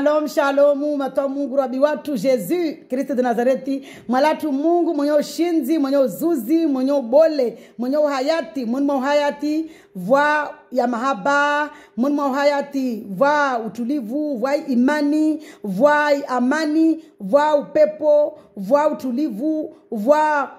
Shalom, shalom, mato Mungu rabi watu Yesu Kristo de Nazareti, mwalatu Mungu mwenye ushinzi, mwenye uzuzi, mwenye ubole, mwenye uhayati, mwenye uhayati vwa ya mahaba, mwenye uhayati vwa utulivu, vwa imani, vwa amani, vwa upepo, vwa utulivu, vwa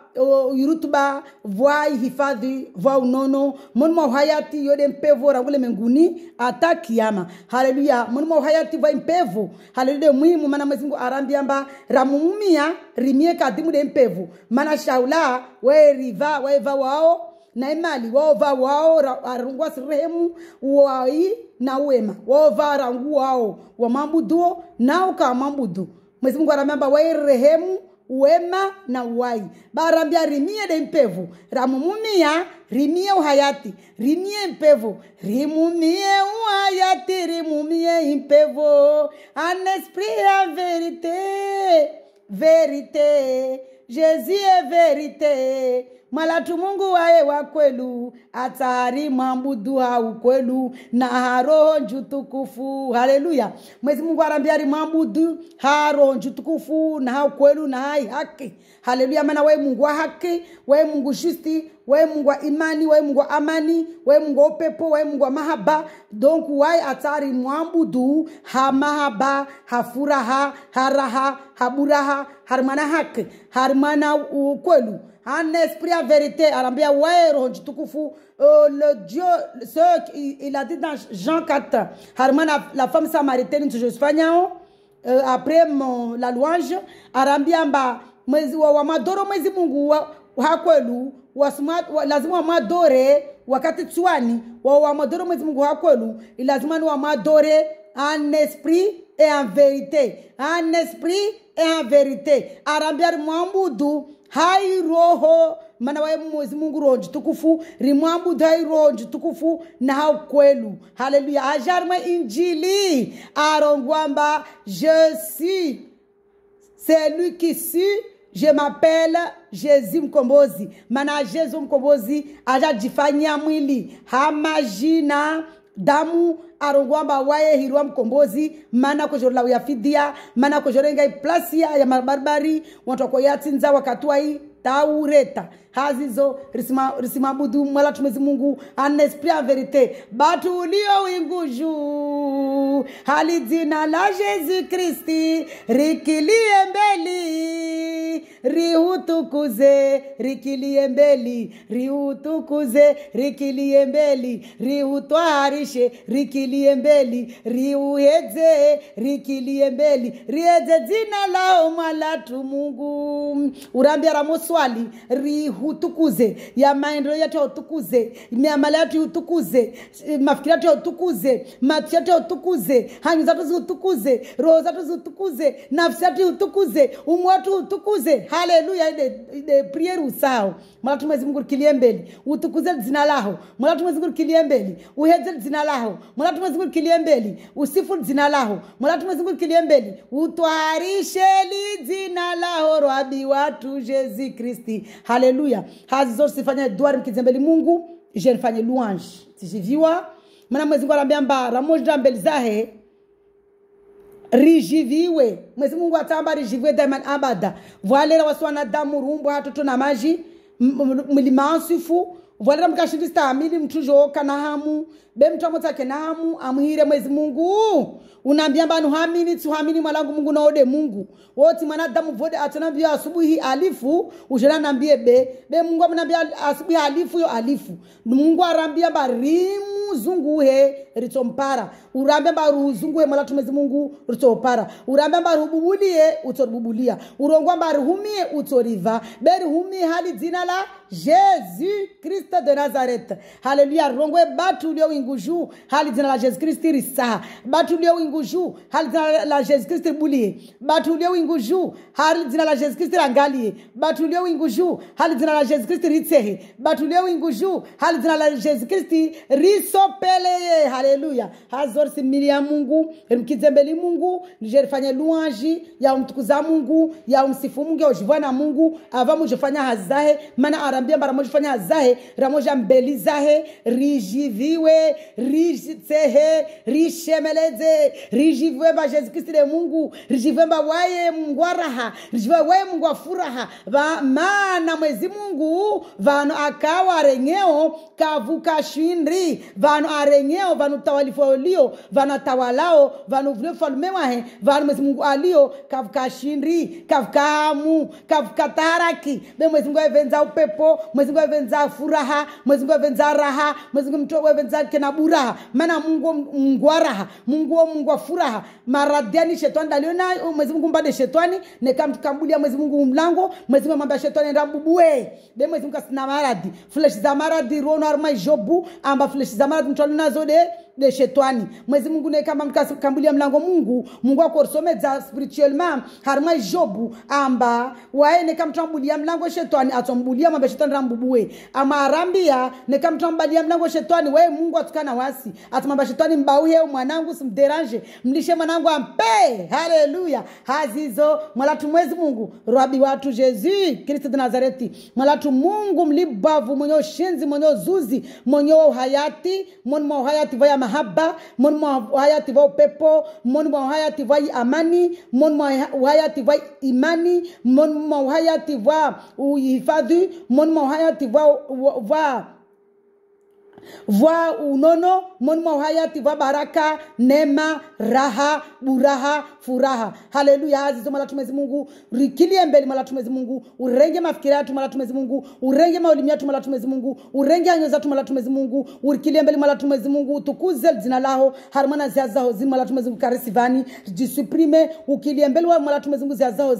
yurutuba voa hifadhi vwa unono mon mo hayati yode mpevo rangule menguni ata kiyama haleluya mon mo hayati vwa mpevo haleluya mwimu mana mwezingu amba ramumia rimie kadimu de mpevo mana shaula we riva va wao na imali wao va wao arungwa sirehemu wai na uema wao va rangu wao wa wamambuduo nao kamambudu mwezi mungu arambiamba wairehemu wema na uhai barambia rimie de mpevu ramumumia rimie uhayati rimie mpevu rimumie uhayati rimumie impevu an esprit en vérité vérité jésus est vérité malatu mungu wae wakwelu atari atarima mbudu ukwelu na haronju tukufu haleluya mwezi mungu arambia rimambudu haronju tukufu na haukwelu na hai haki haleluya maana wae mungu wa haki wae mungu shisti wae mungu wa imani wae mungu wa amani wae mungu wa upepo wae mungu wa mahaba donku wae atari mwambudu hamahaba hafuraha haraha haburaha harimana haki harimana ukwelu uh, en esprit, en vérité. jitukufu, euh, le Dieu, ce, il, a dit dans Jean 4, la femme samaritaine, euh, après mon, la louange, Arambiamba, wamadoro mwezi mungu hakwelu lazima Madore, wakati wa wamadoro mwezi mungu hakwelu lazima ni wamadore en esprit et en vérité en esprit et en vérité Arambia mwambudu hai roho mana waye mwezi mungu ronji tukufu rimwambudu hai ronji tukufu na hau kwelu haleluya ajarma injili arongwamba jesi suis celui qui je m'appelle jésus mkombozi mana jesu mkombozi ajajifanyia mwili hamajina damu arongwamba waye hirwa mkombozi mana kojoro lau yafidia mana kojorenga plasia ya mabarbari wantu akoyatsinza wakatuai taureta hazizo risimabudu mwala Mwenyezi Mungu ana verite batu ulio wingu hali jina la jesu Kristi rikilie mbeli rihutukuze rikilie mbeli rihutukuze rikilie mbeli riutwarishe rikilie mbeli riuheze rikilie mbeli rieze jina lao mwala tu Mungu urambia ramoswali rihu utukuze ya maendeleo yetu utukuze miamala yetu utukuze mafikiri yetu yautukuze macho yetu utukuze hanyu zetu ziutukuze roho zetu ziutukuze nafsi yetu utukuze umu wetu utukuze haleluya ile prieri usao mwanatu mwezi mungu kilie mbele utukuze zina laho mwanatu mwezi mungu kilie mbele uheze zina laho mwanatu mwezi mungu kilie mbele usifu zina laho mwanatu mwezi mungu likilie mbele utwarisheli zina laho watu jezi kristi haleluya haleluya hazi zote sifanye dwari mkizembeli mungu je nifanye louange tijiviwa mana mwezi mungu mba ramojira mbeli zahe rijiviwe mwezi mungu atamba rijiviwe daima abada valera wasi wanadamu rumbwa hatu na maji mlimansifu volera mukasvindisa hamiri mutuzvowo kana hamu bemutamo tsake nahamu amuhire mwezi mungu unambia mbanu hamini tsuhamini mwalangu mungu naode mungu woti mwana damu vode atonambia asubuhi alifu uzhona nambie be be mungu amunambia asubuhi alifu yo alifu mungu arambia mba rimu zunguhe ritsompara urambe mba ruzunguhe mwala tumezi mungu ritsoopara urambe mba rububulie utsoribubulia urongwa mba rihumie utsorivha berihumie hali dzina la Jésus Christ de Nazareth. Haleluya, rongwe batu lio ingujou. hali jina la Jésus Christ risaha, batu lio ingujou. hali jina la Jésus Christ ribulie, batu lio ingujou. hali jina la Jésus Christ rangalie, batu lio ingujou. hali jina la Jésus Christ ritsehe, batu lio ingujou. hali jina la Yesu Kristo risopeleye. Haleluya, hazor si miria Mungu, mkidzembeli Mungu, nijerifanye luanji ya umtukuza Mungu, ya umsifu Mungu, ya ujivwana Mungu, ava mujifanya hazahe mana aram mara moja fanya zahe moja mbeli zahe rijiviwe rijitsehe rishemeleze rijiviwe ba jesu Kristo de mungu rijiviwe ba waye mungu wa raha rijiviwe waye mungu wa furaha ba maana mwezi mungu vano akawa renyeo kavuka shindri vano arenyeo vano tawalifo lio vano tawalao vano vune falme wahe vano mwezi mungu alio kavuka shindri kavuka amu kavuka taharaki be mwezi mungu aivenza upepo mtoto mwezingu wevenzaa furaha mwezingu wevenzaa raha mwezingu mtoto wevenzaa kena buraha mana mungu mungu wa raha mungu wa mungu wa furaha maradiani shetwani daliona mwezi mungu mbade neka nekamkambulia mwezi mungu mlango mwezi mungu mambia shetwani enda mbubue de mwezi mungu asina maradhi flesh za maradhi rono arma jobu amba flesh za maradhi mtu waluna zode de shetwani mwezi mungu nekamba mkakambulia mlango mungu mungu wa spiritual ma harima jobu amba wae waye nekamtambulia mlango shetani atombulia mwambia shetani rambubue ama arambia amaarambia nekamtambadilia mlango shetani wewe mungu atukana wasi atumamba shetani mbauye mwanangu simderange mlishe mwanangu ampe haleluya hazizo mwalatu mwezi mungu rabi watu jezi kristo de nazareti mwalatu mungu mlibavu mwenye ushinzi mwenye uzuzi mwenye wa uhayati mwoni mwa uhayati vaya mahaba mwenye mwa uhayati va upepo mwoni mwa uhayati vai amani mwenye mwa uhayati vai imani mwenye mwa uhayati va uhifadhi mwenye mon mon haya ti va va vwa unono monmo hayati vwa baraka nema raha buraha furaha. Haleluya, azizo mala Mungu, rikilie mbele mala Mungu, urenge mafikira yetu mala Mungu, urenge maulimi yetu mala Mungu, urenge anyo zetu mala Mungu, urikilie mbele mala Mungu, utukuze jina laho harmana zia zao zini Mungu, karisivani jisuprime, ukilie mbele wa mala Mungu zia zao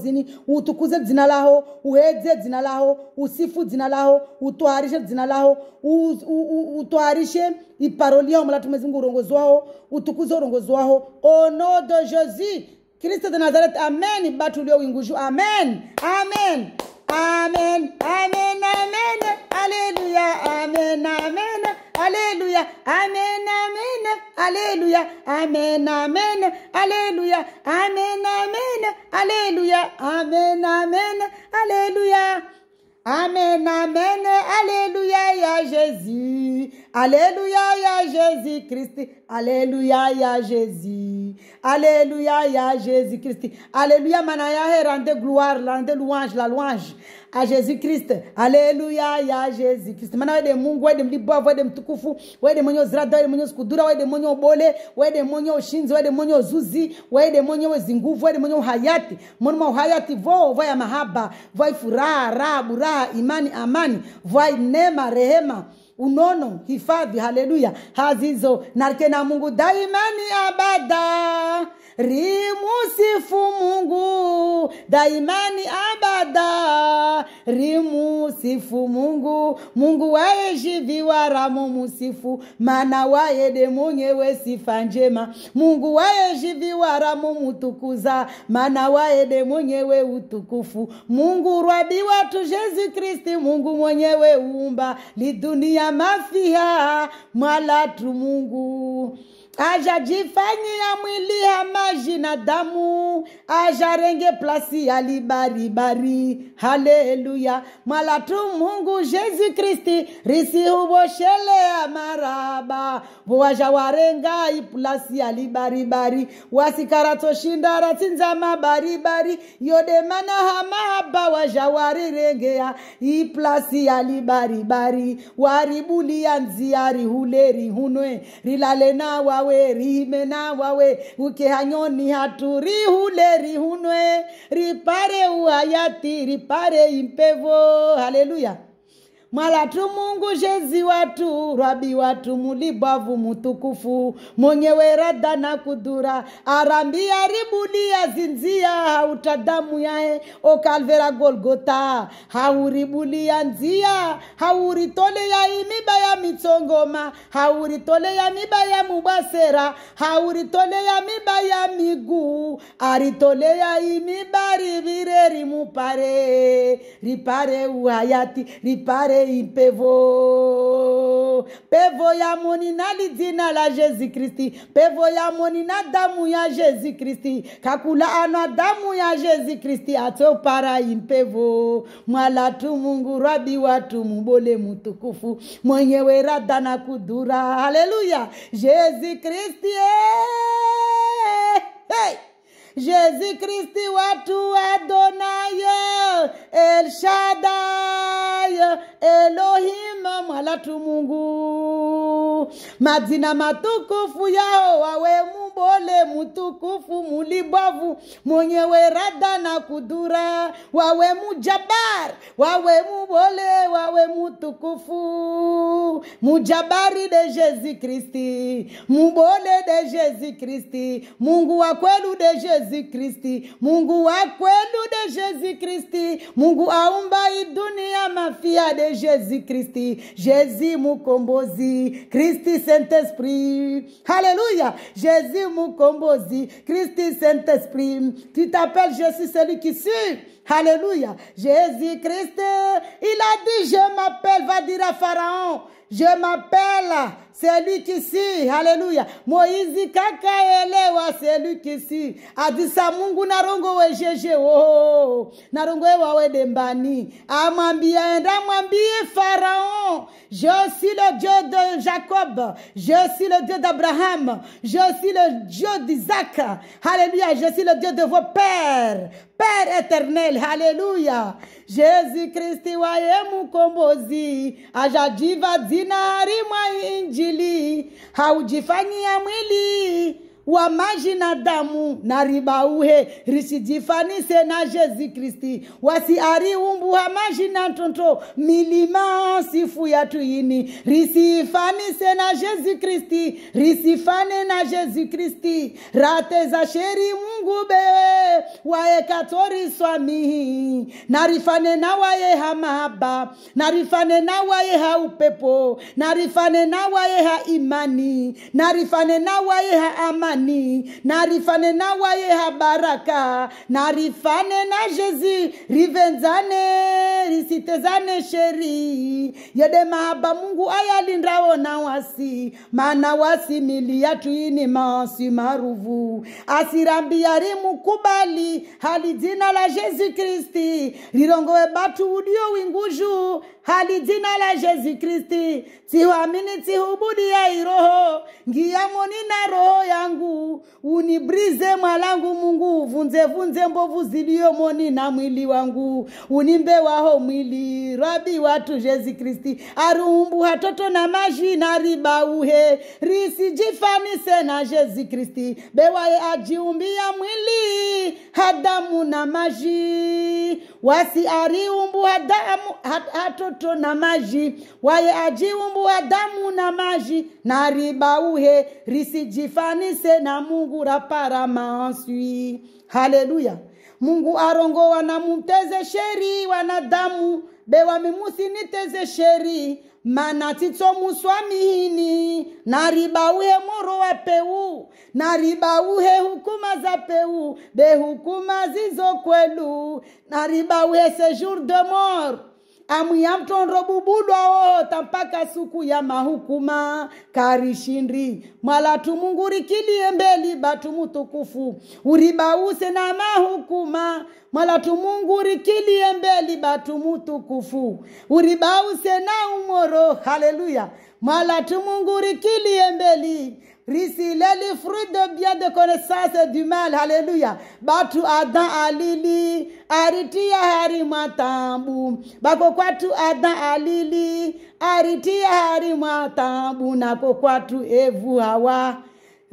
utukuze jina laho uheze jina laho usifu jina laho utuharishe jina lao, utu utwarishe iparoli yao malatu mwezingu urongozi wao utukuze urongozi wao au de jésus kristo de nazareth amen batu ulio winguju amen amen amen amen amen aleluya amen amen aleluya amen amen aleluya amen amen aleluya amen amen aleluya amen amen aleluya Amen, amen, alléluia, ya Jésus. Alléluia, ya Jésus Christ. Alléluia, ya Jésus. Alléluia, ya Jésus Christ. Alléluia, manaya, rendez gloire, rendez louange, la louange. a Jésus Christ. Alléluia, ya Jésus Kristo. Maana wewe Mungu, wewe mlibovu, wewe mtukufu, wewe mwenye uzirada, wewe mwenye usikudura, wewe mwenye ubole, wewe mwenye ushinzi, wewe mwenye uzuzi, wewe mwenye wezi nguvu, wewe mwenye uhayati, mwenye uhayati vo vo ya mahaba, va furaha, ra, bura, imani, amani, va nema, rehema unono hifadhi hallelujah, hazizo na mungu daimani abada rimusifu Mungu daimani abada, rimusifu Mungu. Mungu wayejiviwa ramo musifu, mana wayede mwenyewe sifa njema. Mungu wayejiviwa ramo mutukuza, mana wayede mwenyewe utukufu. Mungu rwabi watu Yesu Kristi, Mungu mwenyewe uumba lidunia mafiha mwalatu Mungu ajajifanyia mwili ya maji na damu, ajarenge plasi ya libaribari. Haleluya! mwalatu Mungu Jesu Kristi risihuvoshele ya maraba vuwajawarenga iplasi ya libaribari wasikaratoshinda tinza mabaribari yodemana hamahaba wajawarirengea iplasi ya libaribari waribulia nzia rihule rihunwe rilale nawa wawe rimena wawe ukehanyoni hatu rihule rihunwe ripare uhayati ripare impevo haleluya mwalatu mungu jezi watu rwabi watu mulibwavu mutukufu mwenyewe rada na kudura arambi aribulia zinzia hauta damu yae okalvera golgota hauribulia nzia ya imiba ya mitsongoma ya miba ya mubwasera ya miba ya miguu ya imiba rivire rimupare ripare uhayati ripare pevo pevo ya moni na lidina la Jésus Christi pevo ya moni na damu ya Jésus Christi kakula ana damu ya Jésus Christi atopara impevo tu Mungu rabi watu mubole mutukufu, mwenyewe rada na kudura haleluya Jésus Christi eh! hey! Jésus-Kristi watu Adonaye, El Shaddai, Elohim mwalatu Mungu, majina matukufu yao wawe Mungu mbole, mtukufu, mulibavu, mwenyewe rada na kudura, wawe mujabar, wawe mubole, wawe mutukufu, mujabari de Jesu Kristi, mubole de Jesu Kristi, Mungu wa kwelu de Jesu Kristi, Mungu wa kwelu de Jesu Kristi, Mungu aumba idunia mafia de Jesu Kristi, Jesu mukombozi, Kristi Saint Esprit, haleluya, Jesu Jésus, mon Christi, Saint-Esprit, tu t'appelles je suis celui qui suit. Alléluia. Jésus-Christ, il a dit, je m'appelle, va dire à Pharaon, je m'appelle c'est lui qui si. Haleluya. Moïse kakaelewa, c'est lui qui si. Adisa Mungu narongo wejeje, oh, narongo wawe dembani. Amwambia, enda Pharaon, je suis le Dieu de Jacob, je suis le Dieu d'Abraham, je suis le Dieu d'Isaac. Alléluia, je suis le Dieu de vos pères. Père éternel, Hallelujah. Jésus Christ waye mukombozi, ajadiva dinari Rima indi. haujifanyia mwili wa maji na damu na ribauhe rishijifanise na jezi Kristi wa maji na ntonto milima sifu tuini risifanise na jezi Kristi risifane na jezi Kristi rate za sheri Mungu bewe waekatori swamihi narifane na wayeha mahaba narifane na ha upepo narifane na ha imani narifane na wayeha amani amani narifane waye habaraka narifane na jezi rivenzane risitezane sheri yede mahaba mungu ayalindrawo na wasi mana wasi mili yatu ini maasi maruvu asirambiyari mukubali hali jina la jesu kristi lirongowe batu udio winguju hali jina la jesu kristi tiwamini ya iroho ngiyamoni na roho yangu yangu, unibrize mwalangu Mungu, vunze vunze mbovu ziliyomoni na mwili wangu, unimbe waho mwili rabi watu jezi Kristi arumbu hatoto na maji na ribauhe risijifanise na jezi Kristi bewaye ajiumbia mwili hadamu na maji wasi ariumbu hadamu hatoto na maji waye ajiumbu hadamu na maji na ribauhe risijifanise na mungu rapara raparamansi haleluya mungu arongo sheri wanadamu be sheri mana titsomuswamihini naribauhe moro wa peu naribauhe hukuma za peu be hukuma zizo kwelu naribauhe sejour de mort amuyamtondo bubudwa wota mpaka suku ya mahukuma karishindri mungu rikilie mbeli batu mutukufu uribause na mahukuma mungu rikilie mbeli batu mutukufu uribause na umoro haleluya mungu rikilie mbeli Risile les fruits de bien de connaissance et du mal. Alléluia. Batu Adam alili. Aritia harimatambu. Bakokwatu Adam alili. Aritia harimatambu. Nakokwatu evu hawa.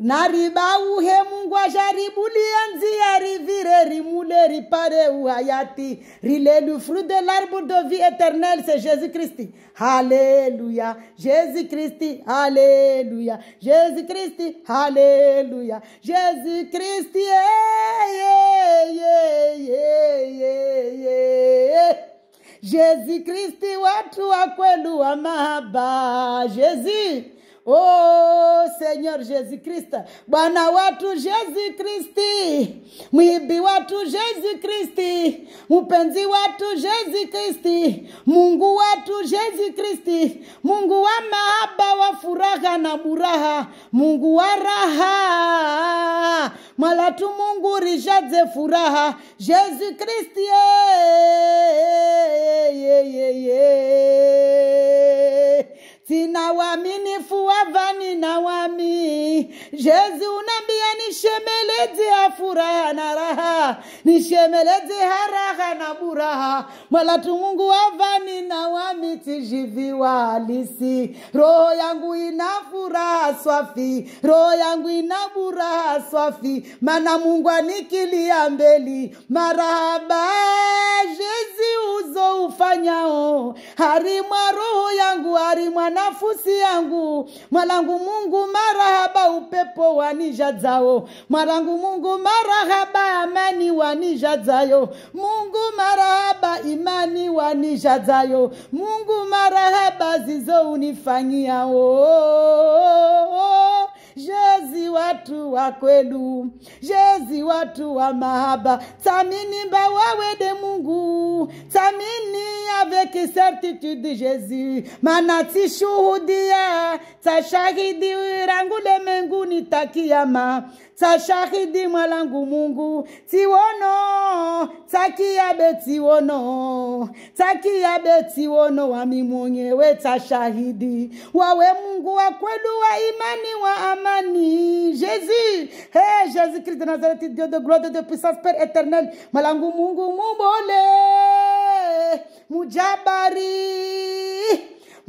naribauhe mungu ajaribulie nzia rivire rimule ripare uhayati rile le fruit de l'arbre de vie éternelle c'est jésus christ alléluia jésus christ alléluia jésus christ alléluia jésus christ jésus christ watu wakwelu wa mahaba jésus Oh, Seigneur Jésus-Christ. Bwana watu Jésus Kristi, mwibi watu Jésus Kristi, mpenzi watu Jésus Kristi, Mungu watu Jésus Kristi, Mungu wa mahaba, wa furaha na buraha, Mungu wa raha, malatu Mungu rishaze furaha, Jésus Kristi yeah, yeah, yeah, yeah. Sina waaminifu wavani na wami. jezi unambia nishemeleze furaha na raha, nishemeleze haraha na buraha. Mwalatu Mungu vani na wami tijiviwa halisi. Roho yangu ina furaha swafi, roho yangu ina buraha swafi, mana Mungu anikilia mbeli. Marahaba jezi uzo ufanyao, harimwa roho yangu harimwa nafusi yangu mwalangu Mungu marahaba upepo wanijazao mwalangu Mungu marahaba amani wanijazayo Mungu marahaba imani wanijazayo Mungu marahaba zizo o oh, oh, oh, Jezi watu wa kwelu, Jezi watu wa mahaba, tamini mba wawe de Mungu, tamini aveki certitude jezi mana tishuhudia tashahidi rangu lemenguni takiama Tsa chahidi malangu mungu, tiwono, tsa kiyabe tiwono, tsa kiyabe tiwono, wami mounye, wè tsa chahidi. Wawè mungu, wakwelu, wai mani, waa mani, Jezi, he, Jezi, kri de nazare, ti diyo de grode, de pisaf, per eternel, malangu mungu, mou bole, mou djabari.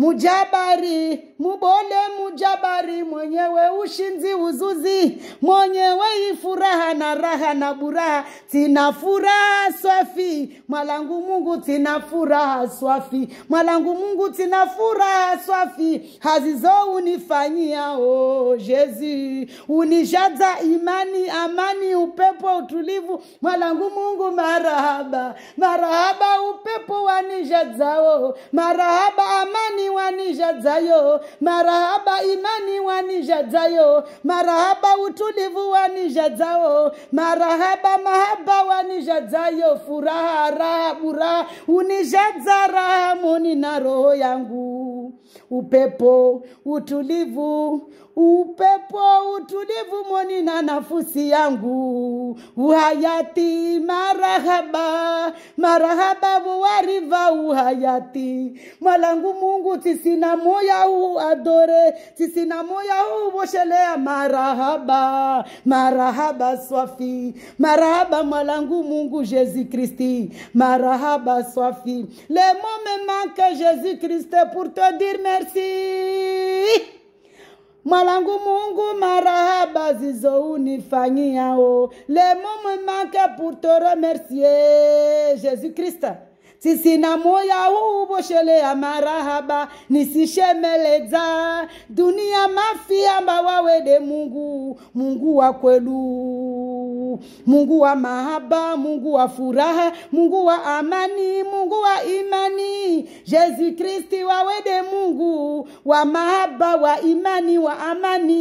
Mujabari, mubole mujabari, mwenyewe ushinzi uzuzi, mwenyewe ifuraha na raha na buraha, tina furaha swafi, mwalangu Mungu tina furaha swafi, mwalangu Mungu tina furaha swafi, hazizo unifanyia o oh, Yesu, unijaza imani, amani, upepo, utulivu, mwalangu Mungu marahaba, marahaba, upepo wanijazao, marahaba, amani wanijadzayo marahaba imani wanijadzayo marahaba utulivu wanijadzao marahaba mahaba wanijadzayo furaha raha buraha unijadza raha moni na roho yangu upepo utulivu, upepo utulivu moni na nafusi yangu, uhayati marahaba, marahaba vuwariva uhayati mwalangu Mungu tisina moya huu adore tisina moya huu voshelea marahaba, marahaba swafi, marahaba mwalangu Mungu jesu kristi marahaba swafi, le mot me manque pour te dire merci. Mwalangu Mungu marahaba zizounifanyia o, les mots me manquent pour te remercier, Jésus Christ. sisi na moya ya marahaba nisishemeleza dunia mafiamba wawede mungu mungu wa kwelu mungu wa mahaba mungu wa furaha mungu wa amani mungu wa i Jezi Kristi wawede Mungu wa mahaba wa imani wa amani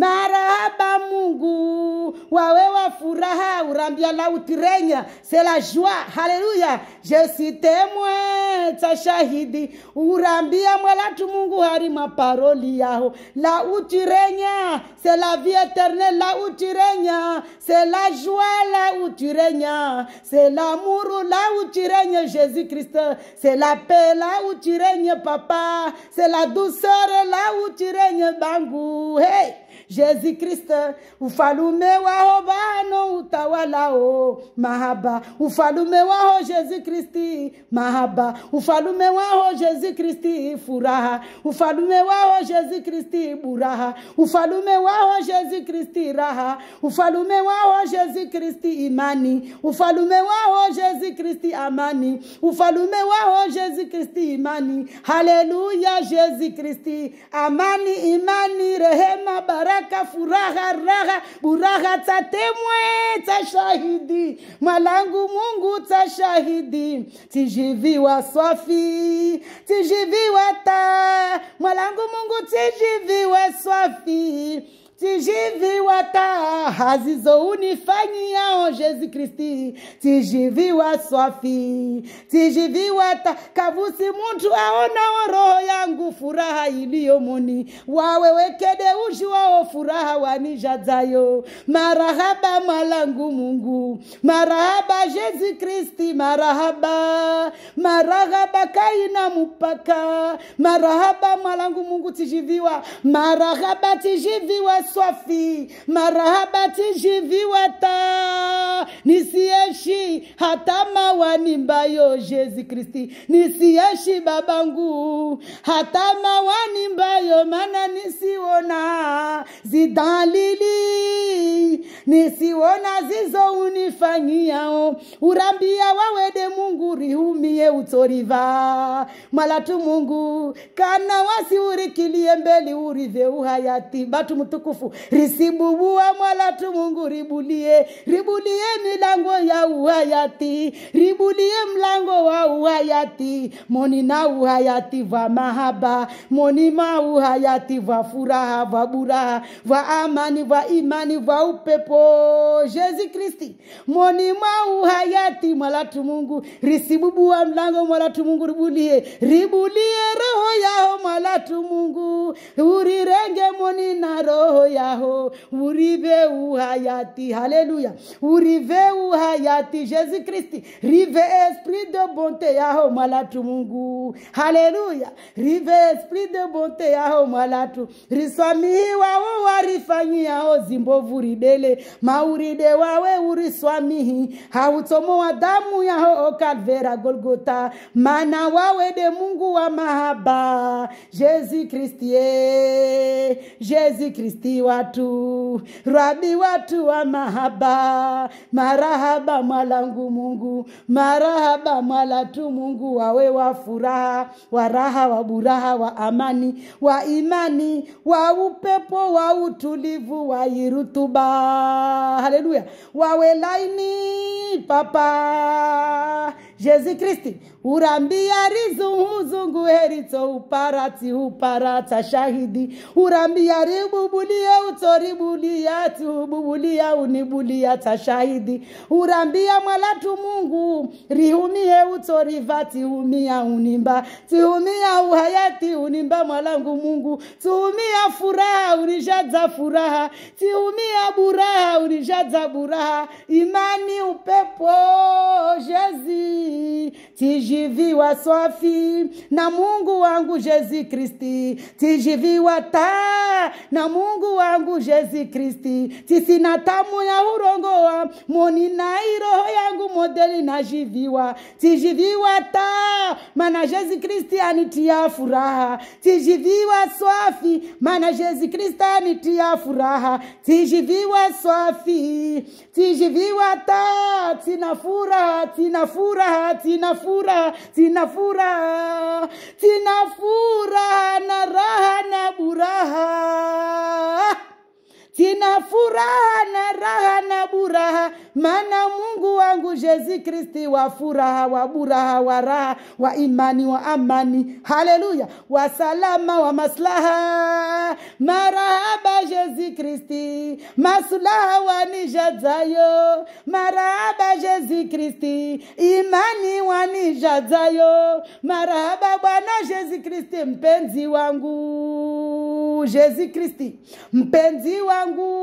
Marahaba Mungu, wawe wa furaha, urambia la règne, c'est la joie. Hallelujah. je suis témoin hidi, shahidi, urambia mwalatu Mungu harima paroli yao. tu utirenya, c'est la vie éternelle, tu utirenya, c'est la joie tu utirenya, c'est l'amour tu utirenya, Jésus-Christ, c'est la paix tu utirenya, Papa, c'est la douceur La où tu règnes, Bangou. Hey! Jésus-Christ, ufalume wahobano o mahaba, ufalume waho Jésus Kristi mahaba, ufalume waho Jésus Kristi furaha, ufalume waho Jésus Kristi buraha, ufalume waho Jésus Kristi raha, ufalume waho Jésus Kristi imani, ufalume waho Jésus Kristi amani, ufalume waho Jésus Kristi imani, hallelujah, Jésus Kristi amani imani rehema baraka baraka furaha raha buraha tatemwe ta shahidi malangu Mungu ta shahidi tijiviwa swafi tijiviwa ta malangu Mungu tijiviwe swafi Sijiviwa taa hazizounifanyia o Jesu Kristi, sijiviwa swafi, sijiviwa ta kavusi, mtu aonao roho yangu furaha iliyomoni, wawewekede uji wao furaha wanijazayo. Marahaba malangu Mungu, marahaba Jesu Kristi, marahaba marahaba, kaina mupaka, marahaba malangu Mungu, tijiviwa marahaba, tijiviwa swafi marahabati jiviwata nisieshi hata mawanimbayo jezi Kristi nisieshi babangu hata mawani mbayo mana nisiona zidalili zizo zizounifanyiao urambia wawede Mungu rihumie utoriva malatu Mungu kana wasiurikilie mbeli urive uhayati batu mtukufu machafu risibubua mwala mungu ribulie ribulie milango ya uhayati ribulie mlango wa uhayati moni na uhayati va mahaba moni ma uhayati va furaha va buraha va amani va imani va upepo jesu kristi moni ma uhayati mwala mungu risibubua mlango mwala mungu ribulie ribulie roho yao mwala tumungu urirenge moni urive uhayati. Alléluia. Urive uhayati. jésus kristi Rive esprit de bonte yaho malatu mungu. Haleluya. Rive esprit de bonté yaho malatu. Riswamihi wao warifanyia zimbovu ridele. Mauride wawe uriswamihi. Hautomo wa damu yaho okalvera Golgota. Mana wawede mungu wa mahaba. Jésus-Kristi. Jésus-Kristi watu. Rabi watu wa mahaba marahaba mwalangu Mungu marahaba mwala tu Mungu wawe wa furaha wa raha wa buraha wa amani wa imani wa upepo wa utulivu wa irutuba haleluya wawe laini papa Yesu Kristi urambia huzungu herito uparati uparata shahidi urambia ribubulia utoribulia tububulia unibulia tashahidi urambia mwalatu Mungu rihumie utoriva tihumia unimba tihumia uhayati unimba mwalangu Mungu tihumia furaha unijadza furaha tihumia buraha unijadza buraha imani upepo Yesu tijiviwa swafi na Mungu wangu jezi Kristi, tijiviwa taa na Mungu wangu jezi Kristi, tisina tamu ya urongoa moni na iroho yangu modeli najiviwa, tijiviwa taa mana jezi Kristi anitia furaha, tijiviwa swafi mana jezi Kristi anitia furaha, tijiviwa swafi tijiviwa taa, tina furaha, tina furaha furaha, tina furaha, tina furaha, tina furaha na raha na buraha, tina furaha na raha na buraha maana Mungu wangu Yesu Kristi wa furaha wa buraha wa raha wa imani wa amani, haleluya, wa salama wa maslaha. Marahaba Yesu Kristi, masulaha maslaha wanijazayo, marahaba Yesu Kristi, imani wanijazayo, marahaba Bwana Yesu Kristi, mpenzi wangu Yesu Kristi, mpenzi wangu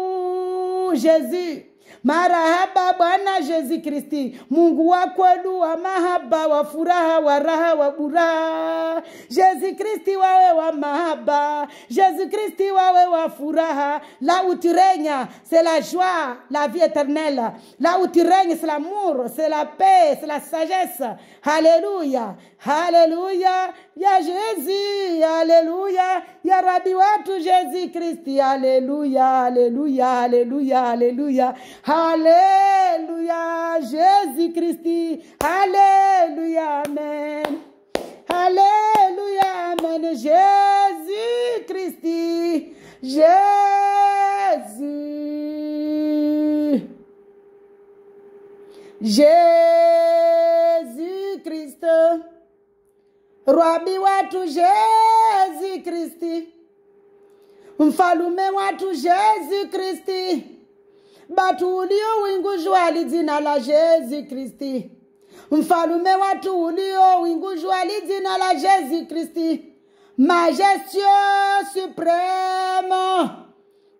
Yesu marahaba bwana yesu kristi mungu wa kwelu wa mahaba wa furaha wa raha wa buraha yesu kristi wawe wa mahaba yesu kristi wawe wa furaha là où tu règnes c'est la joie la vie éternelle là où tu règnes c'est l'amour c'est la paix c'est la sagesse Alléluia, Alléluia, ya jésus Alléluia, ya Rabbi wetu yesu kristi Alléluia, Alléluia, Alléluia, Alléluia. Alléluia, Jésus-Christ. Alléluia, Amen. Alléluia, Amen. Jésus-Christ. Jésus. Jésus-Christ. wa watu Jésus-Christ. Mfalume watu Jésus-Christ batu ali dina la Jésus Christie. Kristi. Mfalume watu ali dina la Jésus Christi, Majestueux suprême,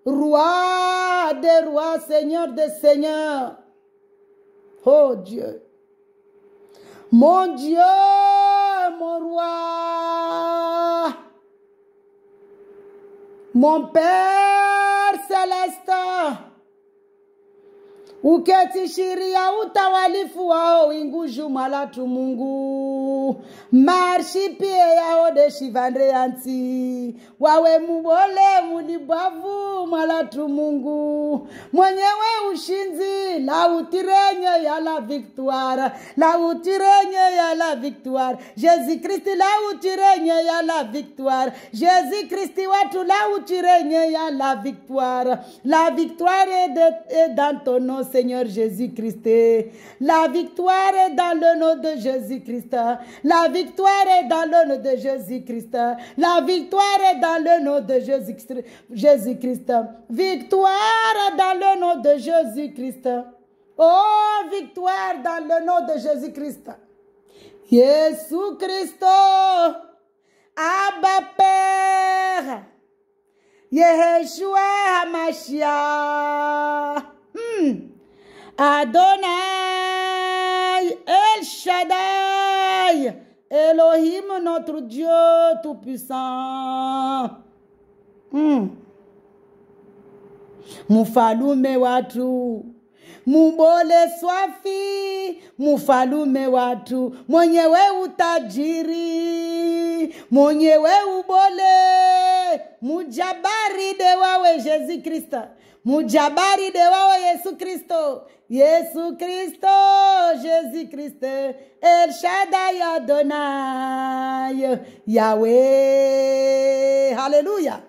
roi des rois, seigneur des seigneurs. Oh Dieu. Mon Dieu, mon roi. Mon Père céleste. uketi shiria utawalifu wao winguju mwalatu mungu marshi pie yao deshivande yansi wawe mubole mulibwavu mwalatu mungu mwenyewe ushinzi lautirenye ya la victoire lautirenye ya la victoire jésus kristi lautirenye ya la victoire jésus kristi watu lautirenye ya la victoire la victoire est dans Seigneur Jésus-Christ. La victoire est dans le nom de Jésus-Christ. La victoire est dans le nom de Jésus-Christ. La victoire est dans le nom de Jésus-Christ. Victoire dans le nom de Jésus-Christ. Oh, victoire dans le nom de Jésus-Christ. Jésus Christ, Abba Père, Yeshua Hamashiach. Hmm. Adonai, El Shaddai, Elohim notre Dieu Tout-Puissant. Mm. Mufalume watu mubole swafi, mufalume watu, mwenyewe utajiri, mwenyewe ubole, mujabari wawe Yesu Krista mujabari de wao Yesu Kristo, Yesu Kristo, jesu Christ, El Shaddai Adonai, Yahweh. Haleluya!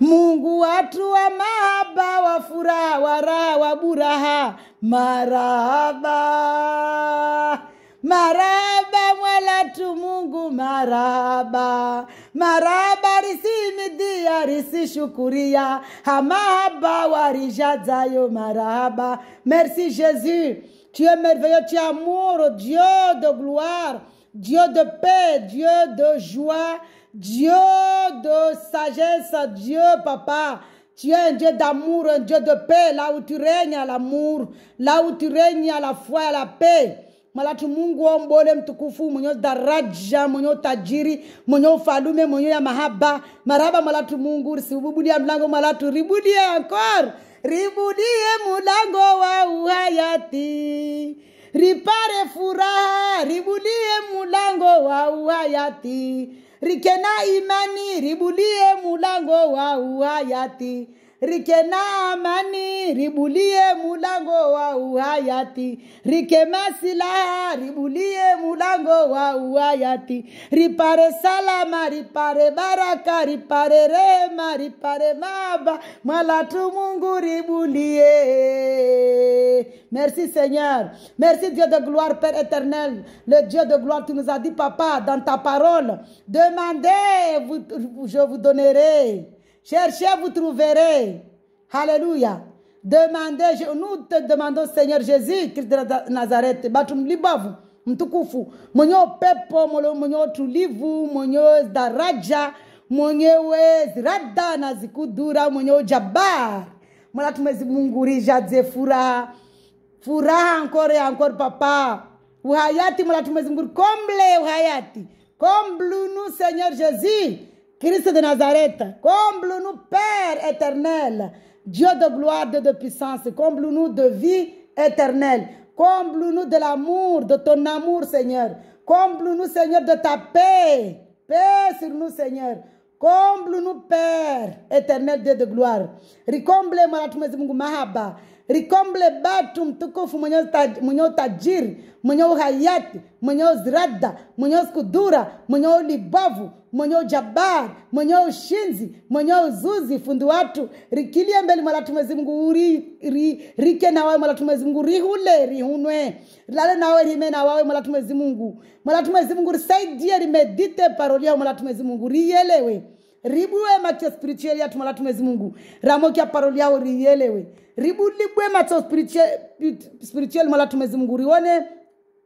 Mungu watu wa mahaba wa furaha wara wa buraha maraba maraba mwala tu Mungu maraba Maraba shukuria merci Jésus tu es merveilleux tu es amour Dieu de gloire Dieu de paix Dieu de joie Dieu de sagesse Dieu papa tu es un Dieu d'amour, un Dieu de paix, là où tu règnes à l'amour, là où tu règnes à la foi, à la paix. malatu mungu wa mbole mtukufu mwenye daraja mwenye utajiri mwenye ufalume mwenye ya mahaba maraba malatu mungu risibubudia mlango malatu ribudie ankor ribudie mulango wa uhayati ripare furaha ribudie mulango wa uhayati rikena imani ribulie mulango wa uhayati Rikena na amani, ribulie mulango wa uhayati, rike masilaha, ribulie mulango wa uhayati, ripare salama, ripare baraka, ripare rema, ripare maba, malatu Mungu ribulie. Merci Seigneur, merci Dieu de gloire, Père éternel, le Dieu de gloire, tu nous as dit, Papa, dans ta parole, demandez, je vous donnerai. Cherchez, vous trouverez. Alléluia. Demandez, je, nous te demandons Seigneur Jésus, Christ de Nazareth, batum libavu, mtukufu, mwenye pepo, mwenye tulivu mwenye daraja, mwenyewe zirada na zikudura, mwenye ujabar. Mwana tumezimungurisha ze furaha, furaha encore et papa. Uhayati, mwana tumezinguri komble uhayati. Comble nous Seigneur Jésus. Christ de Nazareth, comble-nous, Père éternel, Dieu de gloire, Dieu de puissance, comble-nous de vie éternelle, comble-nous de l'amour, de ton amour, Seigneur, comble-nous, Seigneur, de ta paix, paix sur nous, Seigneur. Comble-nous, Père éternel, Dieu de gloire. Ricomble, moi Mahaba. rikomble batu mtukufu mwenye, mwenye utajiri mwenye uhayati mwenye uzirada mwenye skudura mwenye ulibavu mwenye ujabari mwenye ushinzi mwenye uzuzi fundi watu rikilie mbeli mwalatu mwezi mungu ri, ri, rike nawawe mwalatu mwezi mungu rihule rihunwe lale nawe rime nawawe mwalatu mwezi mungu mwalatu mwezi mungu risaidie rimedite parolia yao mwalatu mwezi mungu rielewe ribuwe macho spirituali yatu mwalatu mwezi mungu ramokia parolia yao rielewe ribuligwe matso spiritual, spiritual mala mezimngu rione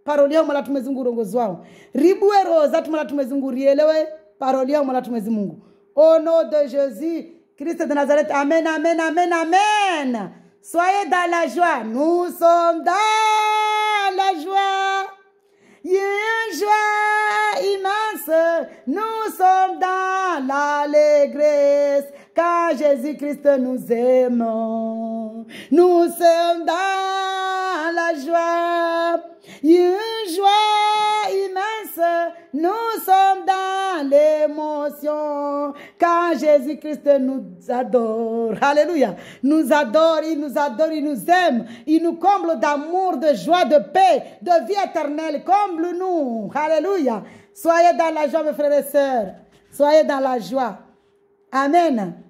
paroli yao mala mezimngu urongozi wao ribue roho zatu malatu elewe paroli yao tumezi Mungu au nom de jésus christ de nazareth amen amen amen amen soyez dans la joie nous sommes dans la joie Il y a une joie immense, nous sommes dans l'allégresse, car Jésus-Christ nous aime nous sommes dans la joie, une joie immense. Nous sommes dans l'émotion quand Jésus-Christ nous adore. Alléluia. Nous adore, il nous adore, il nous aime. Il nous comble d'amour, de joie, de paix, de vie éternelle. Comble-nous. Alléluia. Soyez dans la joie, mes frères et sœurs. Soyez dans la joie. Amen.